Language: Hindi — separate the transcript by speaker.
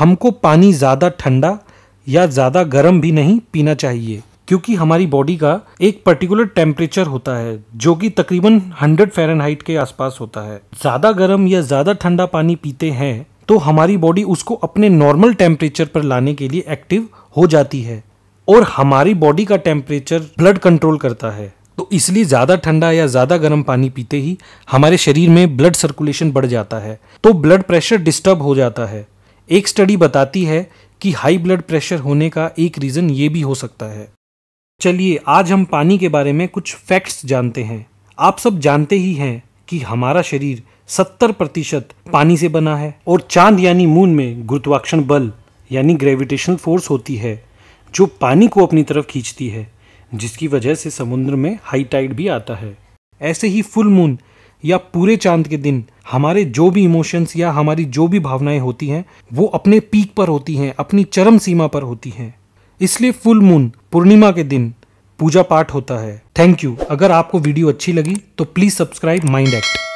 Speaker 1: हमको पानी ज़्यादा ठंडा या ज़्यादा गर्म भी नहीं पीना चाहिए क्योंकि हमारी बॉडी का एक पर्टिकुलर टेम्परेचर होता है जो कि तकरीबन 100 फ़ारेनहाइट के आसपास होता है ज़्यादा गर्म या ज़्यादा ठंडा पानी पीते हैं तो हमारी बॉडी उसको अपने नॉर्मल टेम्परेचर पर लाने के लिए एक्टिव हो जाती है और हमारी बॉडी का टेम्परेचर ब्लड कंट्रोल करता है तो इसलिए ज़्यादा ठंडा या ज़्यादा गर्म पानी पीते ही हमारे शरीर में ब्लड सर्कुलेशन बढ़ जाता है तो ब्लड प्रेशर डिस्टर्ब हो जाता है एक स्टडी बताती है कि हाई ब्लड प्रेशर होने का एक रीज़न ये भी हो सकता है चलिए आज हम पानी के बारे में कुछ फैक्ट्स जानते हैं आप सब जानते ही हैं कि हमारा शरीर 70 प्रतिशत पानी से बना है और चांद यानी मून में गुरुत्वाकर्षण बल यानी ग्रेविटेशनल फोर्स होती है जो पानी को अपनी तरफ खींचती है जिसकी वजह से समुद्र में हाई टाइड भी आता है ऐसे ही फुल मून या पूरे चांद के दिन हमारे जो भी इमोशंस या हमारी जो भी भावनाएं होती हैं वो अपने पीक पर होती हैं अपनी चरम सीमा पर होती हैं इसलिए फुल मून पूर्णिमा के दिन पूजा पाठ होता है थैंक यू अगर आपको वीडियो अच्छी लगी तो प्लीज़ सब्सक्राइब माइंड एक्ट